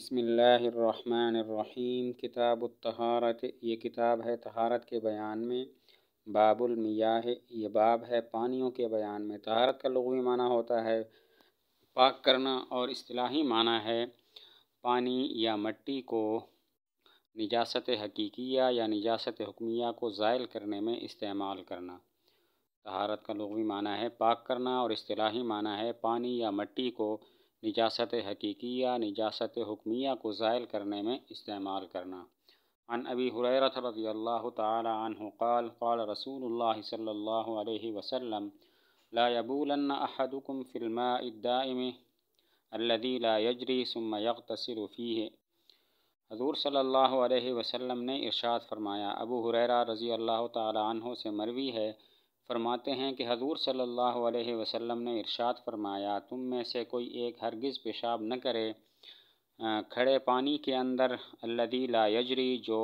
बसमिल्लाम किताब तहारत ये किताब है तहारत के बयान में बाबुल मियाह ये बाब है पानियों के बयान में तहारत का लगवी माना होता है पाक करना और अलाही माना है पानी या मट्टी को निजात हकीकिया या निजात हुक्मिया को ज़ायल करने में इस्तेमाल करना तहारत का लगवी माना है पाक करना और अतलाही माना है पानी या मट्टी को निजात हकीकिया निजात हुक्मिया को ज़ायल करने में इस्तेमाल करना अन अबी हुरैरत रदी अल्लाह तन क़ाल क़ाल रसूल सल्ला वसम लाबूलन अहदुकुम फ़िल्मा इदाम अल्लदी ला यजरी सुम यकतसर फ़ी है हजूर सल्ला वसम ने इर्शाद फरमाया अबू हुरैरा रज़ी अल्लाह तन से मरवी है फरमाते हैं कि हजूर सल्ला वसम ने इरशाद फरमाया तुम में से कोई एक हरगज़ पेशाब न करे खड़े पानी के अंदर अल्लदी ला यजरी जो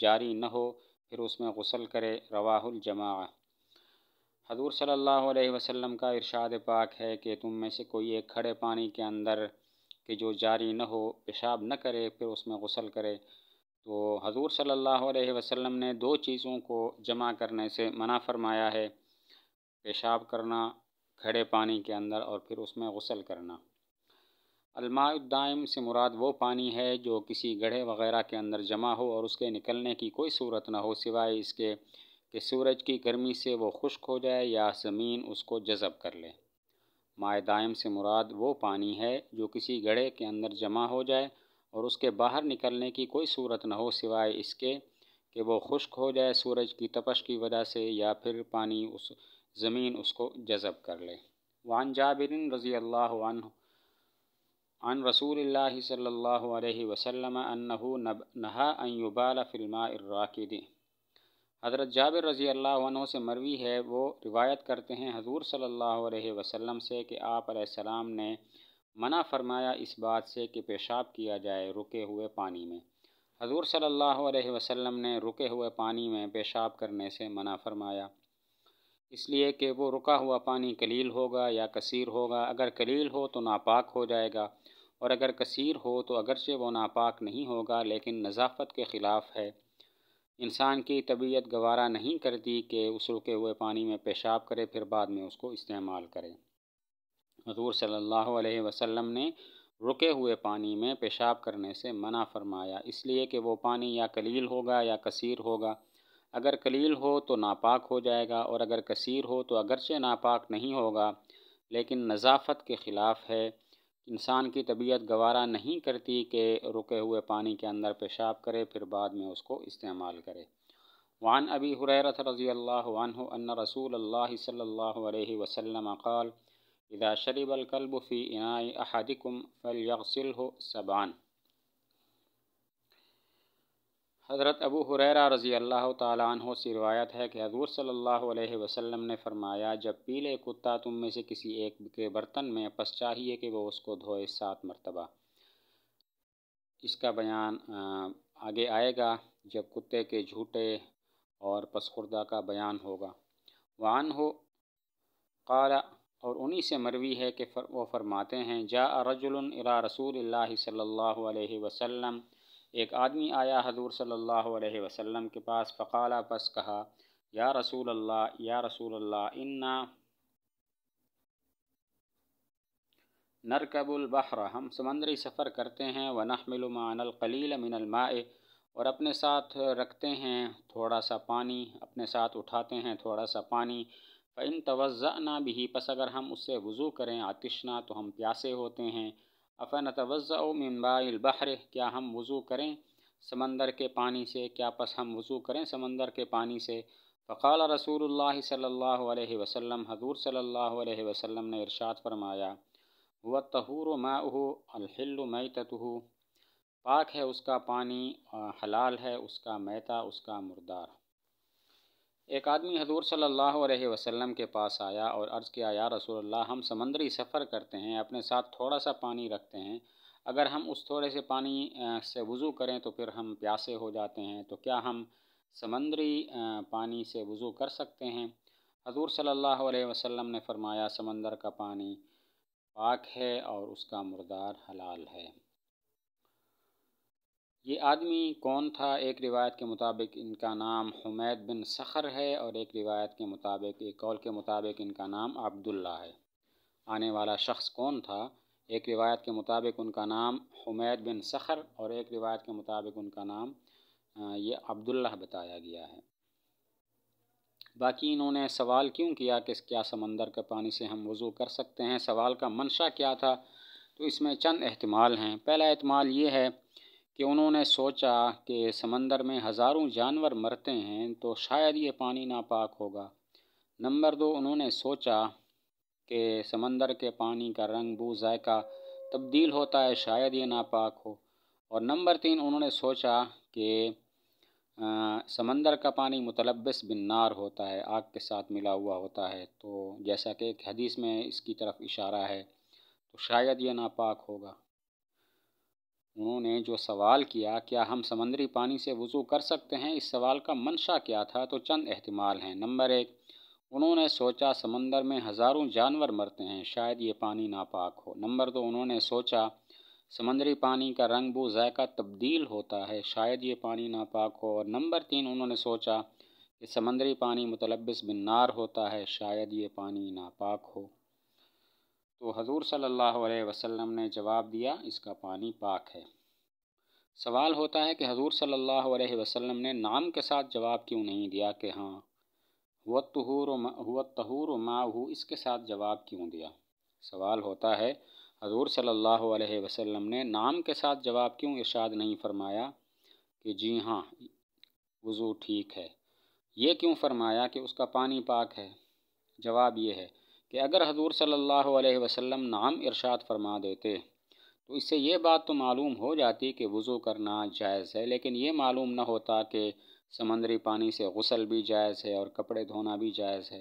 जारी न हो फिर उसमें गसल करे रवाहुल जमा हजूर सल्लल्लाहु अलैहि वसल्लम का इरशाद पाक है कि तुम में से कोई एक खड़े पानी के अंदर कि जो जारी न हो पेशाब न करे फिर उसमें गसल करे तो हजूर सल्लल्लाहु अलैहि वसल्लम ने दो चीज़ों को जमा करने से मना फरमाया है पेशाब करना खड़े पानी के अंदर और फिर उसमें गसल करना अलमादायम से मुराद वो पानी है जो किसी गढ़े वगैरह के अंदर जमा हो और उसके निकलने की कोई सूरत ना हो सिवाय इसके कि सूरज की गर्मी से वो खुश्क हो जाए या ज़मीन उसको जज़ब कर ले माए दायम से मुराद वो पानी है जो किसी गढ़े के अंदर जमा हो जाए और उसके बाहर निकलने की कोई सूरत ना हो सिवाय इसके कि वो खुश्क हो जाए सूरज की तपश की वजह से या फिर पानी उस ज़मीन उसको जज़ब कर ले वान जाबिन रज़ी अल्लाह अन रसूल सल्ला वसम अनहू नब नहा अयुबाल हज़रत जाबिर रज़ी अल्लाह से मरवी है वो रिवायत करते हैं हजूर सल्लल्लाहु अलैहि वसल्लम से कि आप सलाम ने मना फरमाया इस बात से कि पेशाब किया जाए रुके हुए पानी में हजूर सल्लल्लाहु अलैहि वसल्लम ने रुके हुए पानी में पेशाब करने से मना फरमाया इसलिए कि वो रुका हुआ पानी कलील होगा या कसीर होगा अगर कलील हो तो नापाक हो जाएगा और अगर कसीर हो तो अगरचे वो नापाक नहीं होगा लेकिन नज़ाफ़त के ख़िलाफ़ है इंसान की तबीयत गवारा नहीं करती कि उस रुके हुए पानी में पेशाब करे फिर बाद में उसको इस्तेमाल करें हजूर सल्ला वसम ने रुके हुए पानी में पेशाब करने से मना फरमाया इसलिए कि वो पानी या कलील होगा या कसीर होगा अगर कलील हो तो नापाक हो जाएगा और अगर कसीर हो तो अगरचे नापाक नहीं होगा लेकिन नज़ाफत के ख़िलाफ़ है इंसान की तबीयत गवारा नहीं करती कि रुके हुए पानी के अंदर पेशाब करे फिर बाद में उसको इस्तेमाल करे वान अबी हुरैरत रज़ी अल्लाह अन रसूल अल्लाह सल्लल्लाहु अलैहि वसल्लम क़ाल इदा शरीब अलकल्ब फ़ी इनाई अहदिकुम फ़लयगसिल हो सबान हज़रत अबू हुररा रज़ी अल्लाह तु से रिवायत है कि हजूर सल्लल्लाहु अलैहि वसल्लम ने फरमाया जब पीले कुत्ता तुम में से किसी एक के बर्तन में पस चाहिए कि वह उसको धोए सात मरतबा इसका बयान आगे आएगा जब कुत्ते के झूठे और पसखुर्दा का बयान होगा वान हो काला और उन्हीं से मरवी है कि फर, वो फरमाते हैं जा रजुल इला रसूल सल्लल्लाहु अलैहि वसल्लम एक आदमी आया हजूर सल्ला वसम के पास फ़काला पस कहा या रसूल अल्लाह या रसूल अल्लाह इन्ना नरकबुल बहर हम समंदरी सफ़र करते हैं व नहमिलमान मिनलमाए और अपने साथ रखते हैं थोड़ा सा पानी अपने साथ उठाते हैं थोड़ा सा पानी तोज़ा तवज़ा भी पस अगर हम उससे वज़ू करें आतिशना तो हम प्यासे होते हैं अफ़न बहर क्या हम वज़ू करें समंदर के पानी से क्या पस हम वज़ू करें समंदर के पानी से फ़ाल रसूल सल्ला वसम हजूर सल्ला वसम ने इरशाद फरमाया व तहूर माह अलहिल मई पाक है उसका पानी हलाल है उसका मैता उसका मुर्दार एक आदमी हजूर सल्ला वसलम के पास आया और अर्ज़ किया या रसूल अल्लाह हम समंदरी सफ़र करते हैं अपने साथ थोड़ा सा पानी रखते हैं अगर हम उस थोड़े से पानी से वज़ू करें तो फिर हम प्यासे हो जाते हैं तो क्या हम समंदरी पानी से वज़ू कर सकते हैं हजूर सल्ला वसम ने फरमाया समंदर का पानी पाक है और उसका मुर्दार हलाल है ये आदमी कौन था एक रिवायत के मुताबिक इनका नाम हुमैद बिन सखर है और एक रिवायत के मुताबिक एक कौल के मुताबिक इनका नाम अब्दुल्ला है आने वाला शख्स कौन था एक रिवायत के मुताबिक उनका नाम हुमैद बिन सखर और एक रिवायत के मुताबिक उनका नाम ये अब्दुल्ला बताया गया है बाकी इन्होंने सवाल क्यों किया कि क्या समंदर के पानी से हम वज़ू कर सकते हैं सवाल का मंशा क्या था तो इसमें चंद अहतमाल हैं पहला अहतमाल ये है कि उन्होंने सोचा कि समंदर में हज़ारों जानवर मरते हैं तो शायद ये पानी नापाक होगा नंबर दो उन्होंने सोचा कि समंदर के पानी का रंग बू जायका तब्दील होता है शायद ये नापाक हो और नंबर तीन उन्होंने सोचा कि समंदर का पानी मुतलबस बिनार होता है आग के साथ मिला हुआ होता है तो जैसा कि एक हदीस में इसकी तरफ इशारा है तो शायद ये नापाक होगा उन्होंने जो सवाल किया क्या हम समंदरी पानी से वज़ू कर सकते हैं इस सवाल का मंशा क्या था तो चंद अहतमाल हैं नंबर एक उन्होंने सोचा समंदर में हज़ारों जानवर मरते हैं शायद ये पानी नापाक हो नंबर दो उन्होंने सोचा समंदरी पानी का रंग बू जायका तब्दील होता है शायद ये पानी नापाक हो और नंबर तीन उन्होंने सोचा कि समंदरी पानी मुतलबस बिन्नार होता है शायद ये पानी नापाक हो तो हजूर सल्लल्लाहु अलैहि वसल्लम ने जवाब दिया इसका पानी पाक है सवाल होता है कि हजूर सल्लल्लाहु अलैहि वसल्लम ने नाम के साथ जवाब क्यों नहीं दिया कि हाँ हुआ तहूर हुआ तहूर इसके साथ जवाब क्यों दिया सवाल होता है हजूर सल्लल्लाहु अलैहि वसल्लम ने नाम के साथ जवाब क्यों इरशाद नहीं फरमाया कि जी हाँ वज़ू ठीक है ये क्यों फरमाया कि उसका पानी पाक है जवाब ये है कि अगर हजूर सल्ला वसम नाम इरशाद फरमा देते तो इससे ये बात तो मालूम हो जाती कि वज़ू करना जायज़ है लेकिन ये मालूम न होता कि समंदरी पानी से गसल भी जायज़ है और कपड़े धोना भी जायज़ है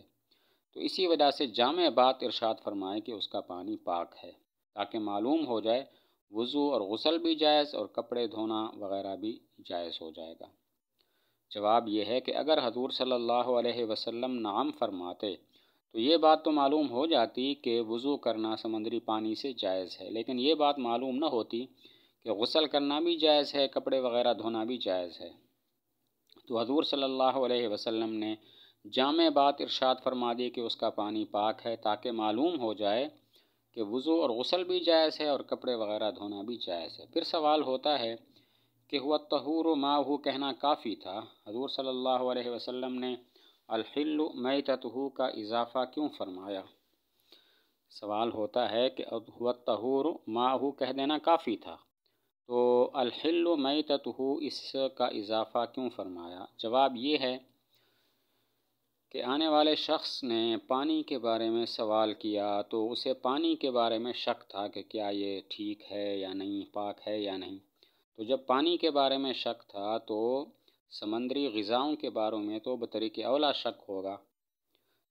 तो इसी वजह से जाम बात इरशाद फरमाए कि उसका पानी पाक है ताकि मालूम हो जाए वज़ू और गसल भी जायज़ और कपड़े धोना वगैरह भी जायज़ हो जाएगा जवाब यह है कि अगर हजूर सल्ला वसम नाम फरमाते तो ये बात तो मालूम हो जाती कि वज़ू करना समंदरी पानी से जायज़ है लेकिन ये बात मालूम ना होती कि गसल करना भी जायज़ है कपड़े वगैरह धोना भी जायज़ है तो हजूर सल्ला वसम ने जाम बात इरशाद फरमा दी कि उसका पानी पाक है ताकि मालूम हो जाए कि वज़ू और गसल भी जायज़ है और कपड़े वगैरह धोना भी जायज़ है फिर सवाल होता है कि हुआ तहूर माँ कहना काफ़ी था हजूर सल्ला वसम ने अलहिल्ल मई ततहू का इजाफ़ा क्यों फरमाया सवाल होता है कि हुआ तहूर माहू कह देना काफ़ी था तो अलहिल्ल मई ततहू इसका इजाफ़ा क्यों फरमाया जवाब ये है कि आने वाले शख्स ने पानी के बारे में सवाल किया तो उसे पानी के बारे में शक था कि क्या ये ठीक है या नहीं पाक है या नहीं तो जब पानी के बारे में शक था तो समंदरी गज़ाओं के बारों में तो बतरीक अवला शक होगा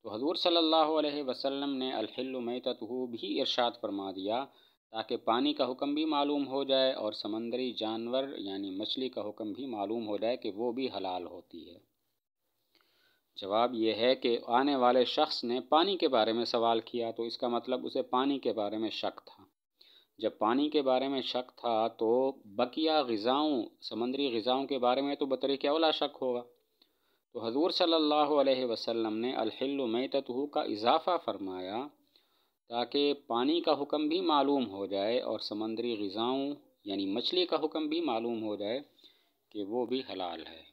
तो हजूर सल्ला वसम ने ने अलहिल्लमतहू भी इरशाद फरमा दिया ताकि पानी का हुक्म भी मालूम हो जाए और समंदरी जानवर यानी मछली का हुक्म भी मालूम हो जाए कि वो भी हलाल होती है जवाब यह है कि आने वाले शख्स ने पानी के बारे में सवाल किया तो इसका मतलब उसे पानी के बारे में शक था जब पानी के बारे में शक था तो बकिया गज़ाओं समंदरी गज़ाओं के बारे में तो बतरीक क्याला शक होगा तो हजूर सल्ला वसम ने अलहिल्ल का इजाफ़ा फरमाया ताकि पानी का हुक्म भी मालूम हो जाए और समंदरी गज़ाओं यानी मछली का हुक्म भी मालूम हो जाए कि वो भी हलाल है